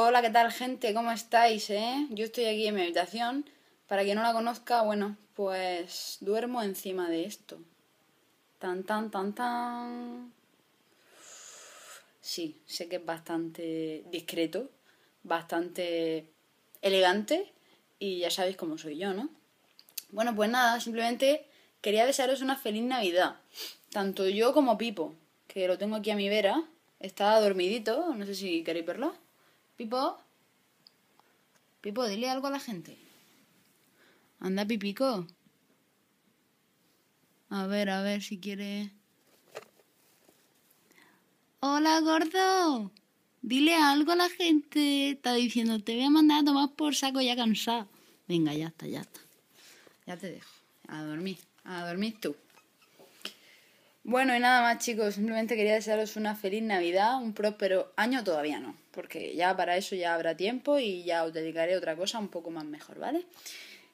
Hola, ¿qué tal gente? ¿Cómo estáis? Eh? Yo estoy aquí en mi habitación. Para quien no la conozca, bueno, pues duermo encima de esto. Tan, tan, tan, tan. Sí, sé que es bastante discreto, bastante elegante y ya sabéis cómo soy yo, ¿no? Bueno, pues nada, simplemente quería desearos una feliz Navidad. Tanto yo como Pipo, que lo tengo aquí a mi vera. Está dormidito, no sé si queréis verlo. Pipo. Pipo, dile algo a la gente. Anda, Pipico. A ver, a ver si quiere. Hola, gordo. Dile algo a la gente. Está diciendo, te voy a mandar a tomar por saco ya cansado. Venga, ya está, ya está. Ya te dejo. A dormir. A dormir tú. Bueno, y nada más chicos, simplemente quería desearos una feliz Navidad, un próspero año todavía no, porque ya para eso ya habrá tiempo y ya os dedicaré otra cosa un poco más mejor, ¿vale?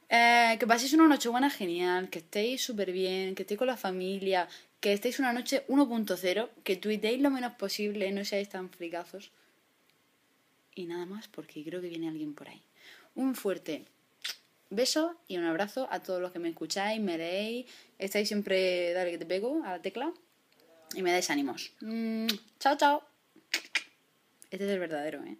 Eh, que paséis una noche buena genial, que estéis súper bien, que estéis con la familia, que estéis una noche 1.0, que tuiteéis lo menos posible, no seáis tan fricazos. Y nada más, porque creo que viene alguien por ahí. Un fuerte beso y un abrazo a todos los que me escucháis, me leéis, estáis siempre, dale que te pego a la tecla y me dais ánimos. Mm, chao, chao. Este es el verdadero, ¿eh?